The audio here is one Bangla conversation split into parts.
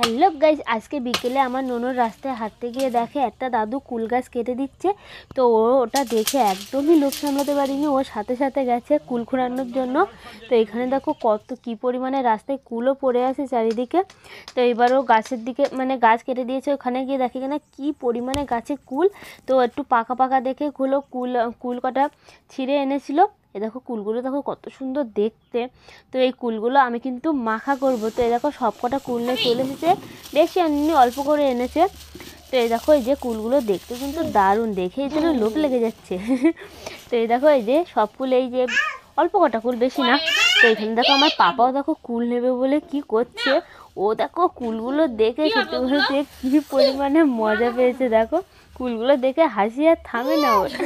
হ্যালো গাইজ আজকে বিকেলে আমার ননর রাস্তায় হাঁটতে গিয়ে দেখে একটা দাদু কুল গাছ কেটে দিচ্ছে তো ও ওটা দেখে একদমই লোক সামলাতে পারিনি ও সাথে সাথে গেছে কুল খোঁড়ানোর জন্য তো এখানে দেখো কত কি পরিমাণে রাস্তায় কুলও পড়ে আছে চারিদিকে তো এবারও গাছের দিকে মানে গাছ কেটে দিয়েছে ওখানে গিয়ে দেখে কিনা কি পরিমাণে গাছে কুল তো একটু পাকা পাকা দেখে কুলো কুল কুল কটা ছিঁড়ে এনেছিল এ দেখো কুলগুলো দেখো কত সুন্দর দেখতে তো এই কুলগুলো আমি কিন্তু মাখা করব তো এ দেখো সব কটা কুল নিয়ে চলে এসেছে বেশি এমনি অল্প করে এনেছে তো এই দেখো এই যে কুলগুলো দেখতে কিন্তু দারুণ দেখে এই জন্য লোভ লেগে যাচ্ছে তো এই দেখো এই যে সব কুল এই যে অল্প কটা কুল বেশি না তো এখানে দেখো আমার পাপাও দেখো কুল নেবে বলে কি করছে ও দেখো কুলগুলো দেখে সত্যি বলতে কী পরিমাণে মজা পেয়েছে দেখো কুলগুলো দেখে হাসি আর থামে না ওরা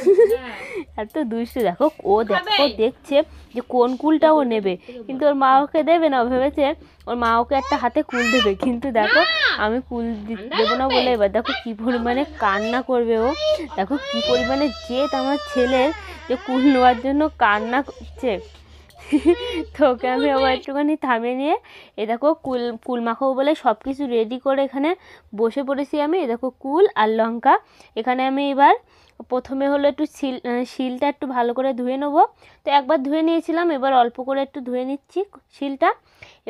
এত দুষ্টু দেখো ও দেখো দেখছে যে কোন কুলটা ও নেবে কিন্তু ওর মা ওকে দেবে না ভেবেছে ওর মা ওকে একটা হাতে কুল দেবে কিন্তু দেখো আমি কুল দেবো না বলে এবার দেখো কী পরিমাণে কান্না করবে ও দেখো কী পরিমাণে জেদ আমার ছেলের যে কুল নেওয়ার জন্য কান্না করছে তো ওকে আমি আবার একটুখানি থামিয়ে নিয়ে এ দেখো কুল কুল মাখাবো বলে সব কিছু রেডি করে এখানে বসে পড়েছি আমি এ দেখো কুল আর লঙ্কা এখানে আমি এবার প্রথমে হলো একটু শিল শিলটা একটু ভালো করে ধুয়ে নেবো তো একবার ধুয়ে নিয়েছিলাম এবার অল্প করে একটু ধুয়ে নিচ্ছি শিলটা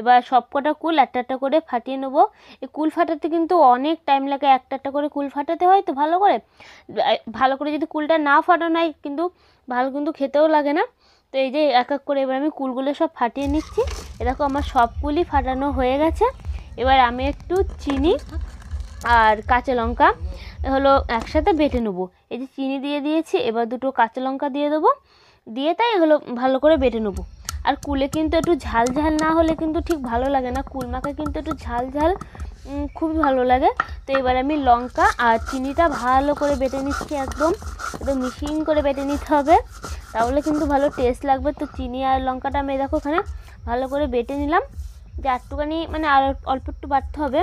এবার সবকটা কুল একটা একটা করে ফাটিয়ে নেব এই কুল ফাটাতে কিন্তু অনেক টাইম লাগে একটা একটা করে কুল ফাটাতে হয় তো ভালো করে ভালো করে যদি কুলটা না ফাটানো হয় কিন্তু ভালো কিন্তু খেতেও লাগে না তো এই যে এক এক করে এবার আমি কুলগুলো সব ফাটিয়ে নিচ্ছি এরকম আমার সব কুলই ফাটানো হয়ে গেছে এবার আমি একটু চিনি আর কাঁচা লঙ্কা হলো একসাথে বেটে নেবো এই যে চিনি দিয়ে দিয়েছি এবার দুটো কাঁচা লঙ্কা দিয়ে দেবো দিয়ে তাই হলো ভালো করে বেটে নেবো আর কুলে কিন্তু একটু ঝাল ঝাল না হলে কিন্তু ঠিক ভালো লাগে না কুল মাখা কিন্তু একটু ঝাল ঝাল খুবই ভালো লাগে তো এবার আমি লঙ্কা আর চিনিটা ভালো করে বেটে নিচ্ছি একদম একদম মিশিং করে বেটে নিতে হবে তাহলে কিন্তু ভালো টেস্ট লাগবে তো চিনি আর লঙ্কাটা আমি দেখো ওখানে ভালো করে বেটে নিলাম যে একটুখানি মানে আর অল্প একটু বাড়তে হবে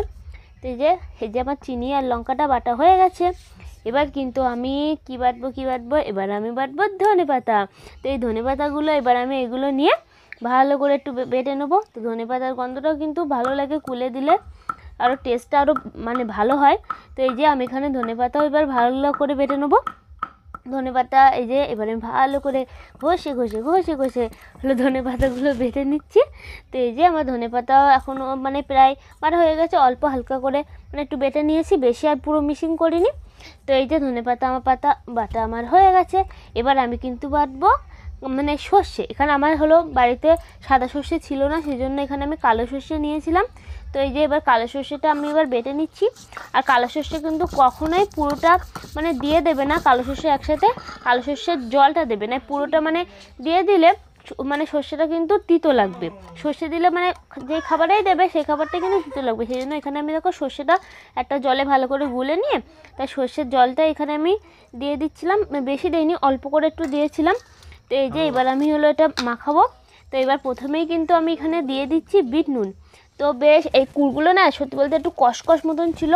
তো এই যে এই যে আমার চিনি আর লঙ্কাটা বাটা হয়ে গেছে এবার কিন্তু আমি কি বাটবো কি বাটবো এবার আমি বাটবো ধনে পাতা তো এই ধনে পাতাগুলো এবার আমি এগুলো নিয়ে ভালো করে একটু বেটে নেবো তো ধনে পাতার গন্ধটাও কিন্তু ভালো লাগে কুলে দিলে আরও টেস্টটা আরও মানে ভালো হয় তো এই যে আমি এখানে ধনে পাতাও এবার ভালো করে বেটে নেবো ধনে পাতা এই যে এবারে ভালো করে ঘষে ঘষে ঘষে ঘষে হলো ধনে পাতাগুলো বেটে নিচ্ছি তো এই যে আমার ধনে পাতা এখনও মানে প্রায় মানে হয়ে গেছে অল্প হালকা করে মানে একটু বেটে নিয়েছি বেশি আর পুরো মিশিং করিনি তো এই যে ধনে পাতা আমার পাতা বাটা আমার হয়ে গেছে এবার আমি কিন্তু বাটবো মানে সর্ষে এখানে আমার হলো বাড়িতে সাদা সর্ষে ছিল না সেই জন্য এখানে আমি কালো সর্ষে নিয়েছিলাম তো এই যে এবার কালো সর্ষেটা আমি এবার বেটে নিচ্ছি আর কালো সর্ষে কিন্তু কখনোই পুরোটা মানে দিয়ে দেবে না কালো সর্ষে একসাথে কালো সর্ষের জলটা দেবে না পুরোটা মানে দিয়ে দিলে মানে সর্ষেটা কিন্তু তিতো লাগবে সর্ষে দিলে মানে যে খাবারটাই দেবে সেই খাবারটা কিন্তু তিতো লাগবে সেই জন্য এখানে আমি দেখো সর্ষেটা একটা জলে ভালো করে গুলে নিয়ে তাই সর্ষের জলটা এখানে আমি দিয়ে দিচ্ছিলাম বেশি দিইনি অল্প করে একটু দিয়েছিলাম তো এই যে হ্যাঁ। এবার আমি হলো এটা মাখাবো তো এবার প্রথমেই কিন্তু আমি এখানে দিয়ে দিচ্ছি বিট নুন তো বেশ এই কুড়গুলো না সত্যি বলতে একটু কসকস মতন ছিল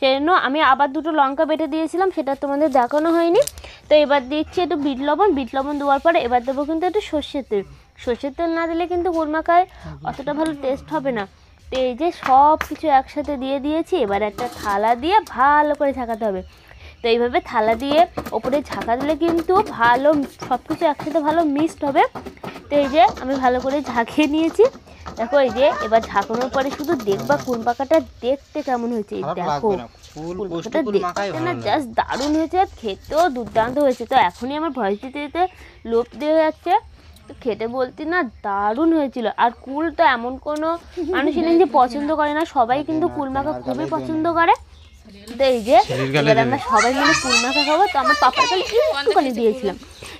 সেই জন্য আমি আবার দুটো লঙ্কা বেটে দিয়েছিলাম সেটা তোমাদের দেখানো হয়নি তো এবার দিচ্ছি একটু বিট লবণ বিট লবণ দেওয়ার পরে এবার দেবো কিন্তু একটু সর্ষের তেল সর্ষের তেল না দিলে কিন্তু মাখায় অতটা ভালো টেস্ট হবে না তো এই যে সব কিছু একসাথে দিয়ে দিয়েছি এবার একটা থালা দিয়ে ভালো করে ছাকাতে হবে তো এইভাবে থালা দিয়ে ওপরে ঝাঁকা দিলে কিন্তু ভালো সব কিছু একসাথে ভালো মিক্সড হবে তো এই যে আমি ভালো করে ঝাঁকিয়ে নিয়েছি দেখো এই যে এবার ঝাঁকানোর পরে শুধু দেখবা কোন পাকাটা দেখতে কেমন হয়েছে দেখো দেখতে না জাস্ট দারুণ হয়েছে আর খেতেও দুর্দান্ত হয়েছে তো এখনই আমার ভয়েস দিতে দিতে লোভ দিয়ে যাচ্ছে খেতে বলতে না দারুণ হয়েছিল আর কুলটা এমন কোনো মানুষ যে পছন্দ করে না সবাই কিন্তু কুল মাখা খুবই পছন্দ করে তো এই যে এবার আমরা সবাই মিলে খাবো তো আমার একটুখানি দিয়েছিলাম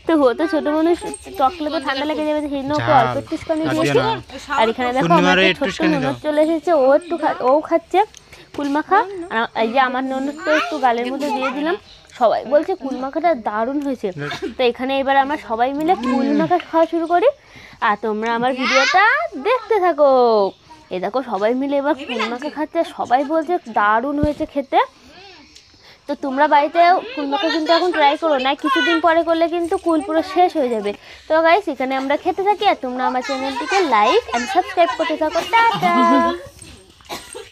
তো হতো ছোট মানুষ চকলে ঠান্ডা লেগে যাবে সেই জন্য ওকে অল্প একটুখানি আর এখানে দেখো আমার চলে এসেছে ও একটু ও খাচ্ছে কুলমাখা আর এই যে আমার ননদকে একটু গালের মধ্যে দিয়ে দিলাম সবাই বলছে কুলমাখাটা দারুণ হয়েছে তো এখানে এবার আমরা সবাই মিলে কুলমাখা খাওয়া শুরু করি আর তোমরা আমার ভিডিওটা দেখতে থাকো এ দেখো সবাই মিলে এবার কুলমাখা খাচ্ছে সবাই বলছে দারুণ হয়েছে খেতে তো তোমরা বাড়িতে কুলমাখা কিন্তু এখন ট্রাই করো না কিছুদিন পরে করলে কিন্তু কুল পুরো শেষ হয়ে যাবে তো গাইস এখানে আমরা খেতে থাকি আর তোমরা আমার চ্যানেলটিকে লাইক অ্যান্ড সাবস্ক্রাইব করতে থাকো টাটা